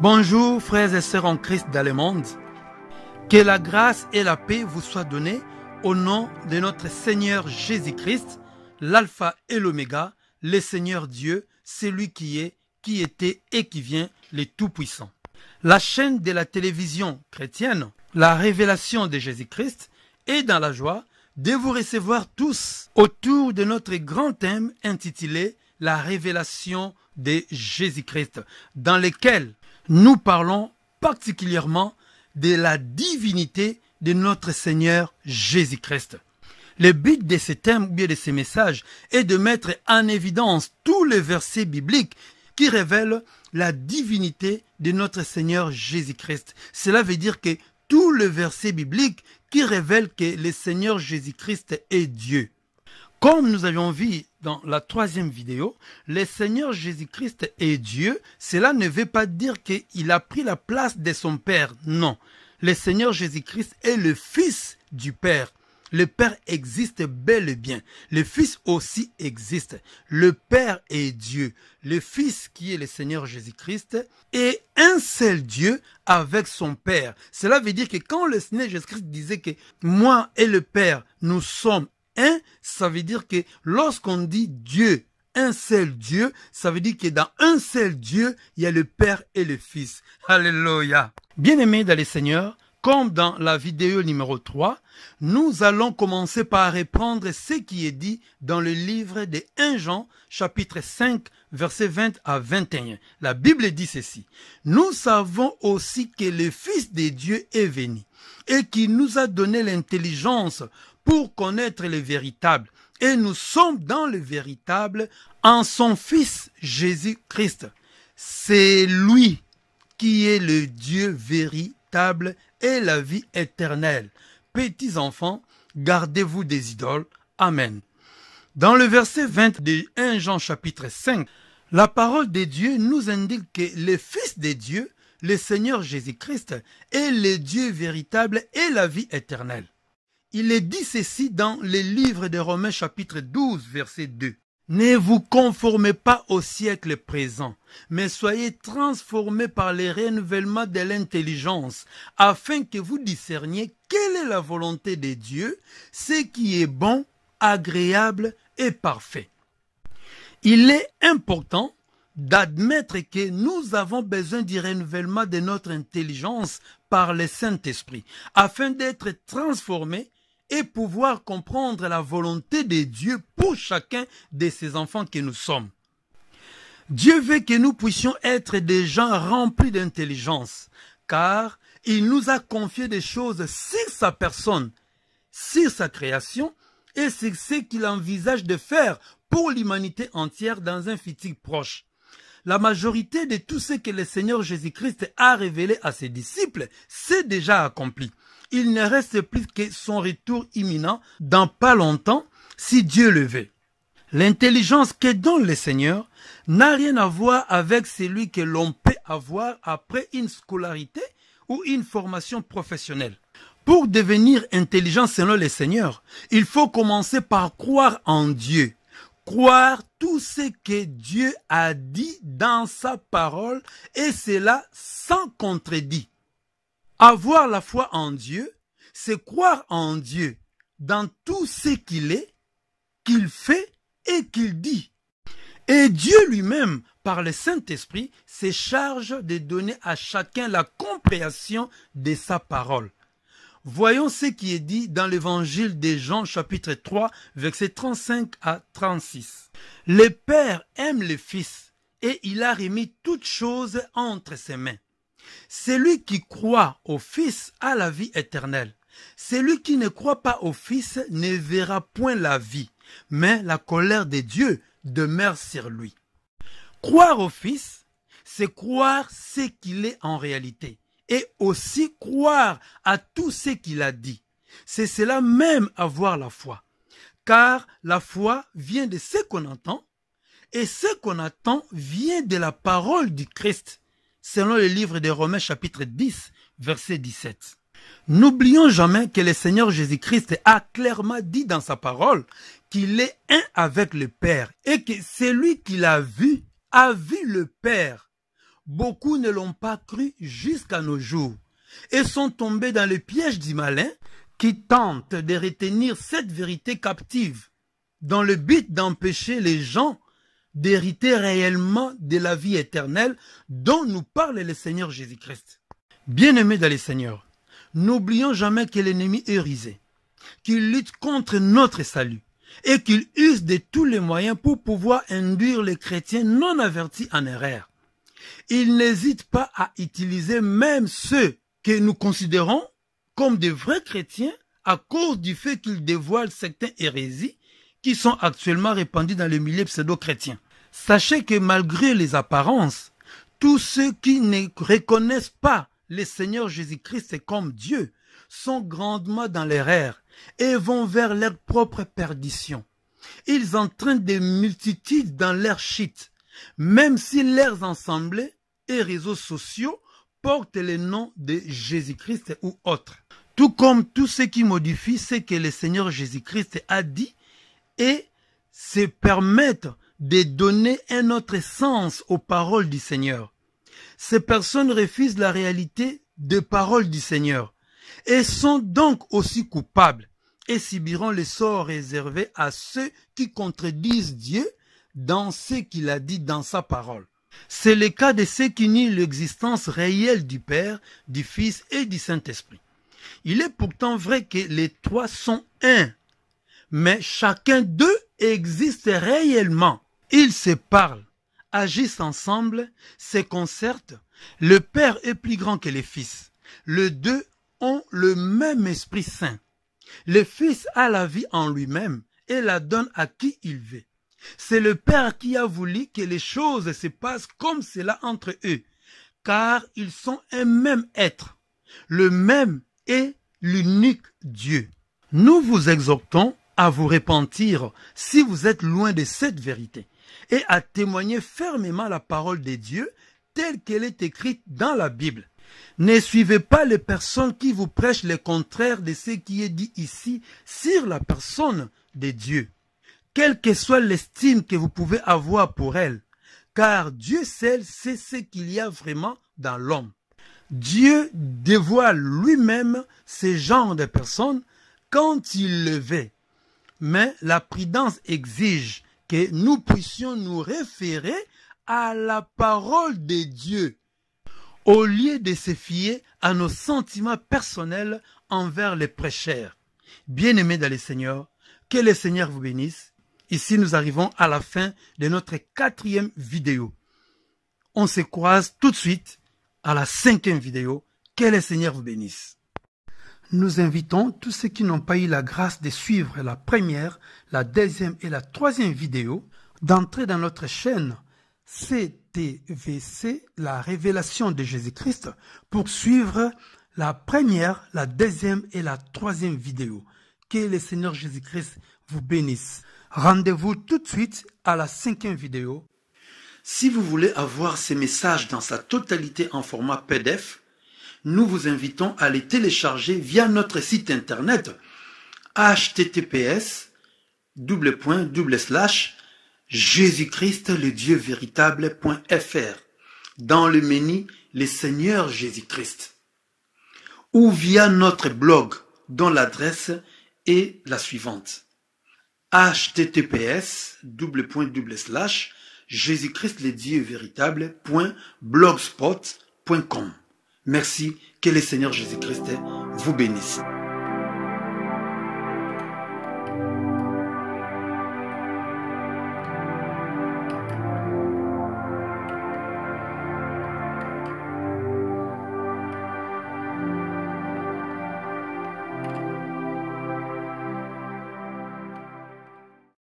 Bonjour frères et sœurs en Christ dans Que la grâce et la paix vous soient données au nom de notre Seigneur Jésus-Christ, l'alpha et l'oméga, le Seigneur Dieu, celui qui est, qui était et qui vient, le Tout-Puissant. La chaîne de la télévision chrétienne, la révélation de Jésus-Christ, est dans la joie de vous recevoir tous autour de notre grand thème intitulé La révélation de Jésus-Christ, dans lequel nous parlons particulièrement de la divinité de notre Seigneur Jésus-Christ. Le but de ce thème ou bien de ce message est de mettre en évidence tous les versets bibliques qui révèlent la divinité de notre Seigneur Jésus-Christ. Cela veut dire que tous les versets bibliques qui révèlent que le Seigneur Jésus-Christ est Dieu. Comme nous avions vu dans la troisième vidéo, le Seigneur Jésus-Christ est Dieu. Cela ne veut pas dire qu'il a pris la place de son Père. Non. Le Seigneur Jésus-Christ est le Fils du Père. Le Père existe bel et bien. Le Fils aussi existe. Le Père est Dieu. Le Fils qui est le Seigneur Jésus-Christ est un seul Dieu avec son Père. Cela veut dire que quand le Seigneur Jésus-Christ disait que moi et le Père, nous sommes ça veut dire que lorsqu'on dit Dieu, un seul Dieu, ça veut dire que dans un seul Dieu, il y a le Père et le Fils. Alléluia. Bien-aimés dans les Seigneur, comme dans la vidéo numéro 3, nous allons commencer par reprendre ce qui est dit dans le livre de 1 Jean, chapitre 5, versets 20 à 21. La Bible dit ceci. Nous savons aussi que le Fils de Dieu est venu et qu'il nous a donné l'intelligence pour connaître le véritable. Et nous sommes dans le véritable en son Fils Jésus-Christ. C'est lui qui est le Dieu véritable et la vie éternelle. Petits enfants, gardez-vous des idoles. Amen. Dans le verset 20 de 1 Jean chapitre 5, la parole de Dieu nous indique que le Fils de Dieu, le Seigneur Jésus-Christ, est le Dieu véritable et la vie éternelle. Il est dit ceci dans le livre de Romains chapitre 12 verset 2. Ne vous conformez pas au siècle présent, mais soyez transformés par le renouvellement de l'intelligence, afin que vous discerniez quelle est la volonté de Dieu, ce qui est bon, agréable et parfait. Il est important d'admettre que nous avons besoin du renouvellement de notre intelligence par le Saint-Esprit, afin d'être transformés et pouvoir comprendre la volonté de Dieu pour chacun de ses enfants que nous sommes. Dieu veut que nous puissions être des gens remplis d'intelligence, car il nous a confié des choses sur sa personne, sur sa création et sur ce qu'il envisage de faire pour l'humanité entière dans un futur proche la majorité de tout ce que le Seigneur Jésus-Christ a révélé à ses disciples, s'est déjà accompli. Il ne reste plus que son retour imminent dans pas longtemps, si Dieu le veut. L'intelligence que donne le Seigneur n'a rien à voir avec celui que l'on peut avoir après une scolarité ou une formation professionnelle. Pour devenir intelligent selon le Seigneur, il faut commencer par croire en Dieu croire tout ce que Dieu a dit dans sa parole et cela sans contredit. Avoir la foi en Dieu, c'est croire en Dieu dans tout ce qu'il est, qu'il fait et qu'il dit. Et Dieu lui-même, par le Saint-Esprit, se charge de donner à chacun la compréhension de sa parole. Voyons ce qui est dit dans l'évangile des Jean chapitre 3 versets 35 à 36. Le Père aime le Fils et il a remis toutes choses entre ses mains. Celui qui croit au Fils a la vie éternelle. Celui qui ne croit pas au Fils ne verra point la vie, mais la colère de Dieu demeure sur lui. Croire au Fils, c'est croire ce qu'il est en réalité et aussi croire à tout ce qu'il a dit. C'est cela même avoir la foi. Car la foi vient de ce qu'on entend et ce qu'on attend vient de la parole du Christ, selon le livre de Romains chapitre 10, verset 17. N'oublions jamais que le Seigneur Jésus-Christ a clairement dit dans sa parole qu'il est un avec le Père et que celui qui l'a vu a vu le Père beaucoup ne l'ont pas cru jusqu'à nos jours et sont tombés dans le piège du malin qui tente de retenir cette vérité captive dans le but d'empêcher les gens d'hériter réellement de la vie éternelle dont nous parle le Seigneur Jésus-Christ. Bien-aimés dans les seigneurs, n'oublions jamais que l'ennemi est risé, qu'il lutte contre notre salut et qu'il use de tous les moyens pour pouvoir induire les chrétiens non avertis en erreur. Ils n'hésitent pas à utiliser même ceux que nous considérons comme des vrais chrétiens à cause du fait qu'ils dévoilent certaines hérésies qui sont actuellement répandues dans le milieu pseudo-chrétien. Sachez que malgré les apparences, tous ceux qui ne reconnaissent pas le Seigneur Jésus-Christ comme Dieu sont grandement dans l'erreur et vont vers leur propre perdition. Ils entraînent des multitudes dans leur chute même si leurs ensembles et réseaux sociaux portent le nom de Jésus-Christ ou autres. Tout comme tout ce qui modifie ce que le Seigneur Jésus-Christ a dit et se permettre de donner un autre sens aux paroles du Seigneur. Ces personnes refusent la réalité des paroles du Seigneur et sont donc aussi coupables et subiront le sort réservé à ceux qui contredisent Dieu dans ce qu'il a dit dans sa parole. C'est le cas de ceux qui nient l'existence réelle du Père, du Fils et du Saint-Esprit. Il est pourtant vrai que les trois sont un, mais chacun d'eux existe réellement. Ils se parlent, agissent ensemble, se concertent. Le Père est plus grand que les Fils. Les deux ont le même Esprit Saint. Le Fils a la vie en lui-même et la donne à qui il veut. C'est le Père qui a voulu que les choses se passent comme cela entre eux, car ils sont un même être, le même et l'unique Dieu. Nous vous exhortons à vous repentir si vous êtes loin de cette vérité et à témoigner fermement la parole de Dieu telle qu'elle est écrite dans la Bible. Ne suivez pas les personnes qui vous prêchent le contraire de ce qui est dit ici sur la personne de Dieu quelle que soit l'estime que vous pouvez avoir pour elle, car Dieu seul sait ce qu'il y a vraiment dans l'homme. Dieu dévoile lui-même ce genre de personnes quand il le veut. Mais la prudence exige que nous puissions nous référer à la parole de Dieu au lieu de se fier à nos sentiments personnels envers les prêcheurs. Bien-aimés dans le Seigneur, que le Seigneur vous bénisse Ici, nous arrivons à la fin de notre quatrième vidéo. On se croise tout de suite à la cinquième vidéo. Que le Seigneur vous bénisse. Nous invitons tous ceux qui n'ont pas eu la grâce de suivre la première, la deuxième et la troisième vidéo d'entrer dans notre chaîne CTVC, la révélation de Jésus-Christ, pour suivre la première, la deuxième et la troisième vidéo. Que le Seigneur Jésus-Christ vous bénisse. Rendez-vous tout de suite à la cinquième vidéo. Si vous voulez avoir ces messages dans sa totalité en format PDF, nous vous invitons à les télécharger via notre site internet https jésus-christ dans le menu Le Seigneur Jésus-Christ ou via notre blog dont l'adresse est la suivante https jésus christ les dieux véritable Merci, que le Seigneur Jésus-Christ vous bénisse.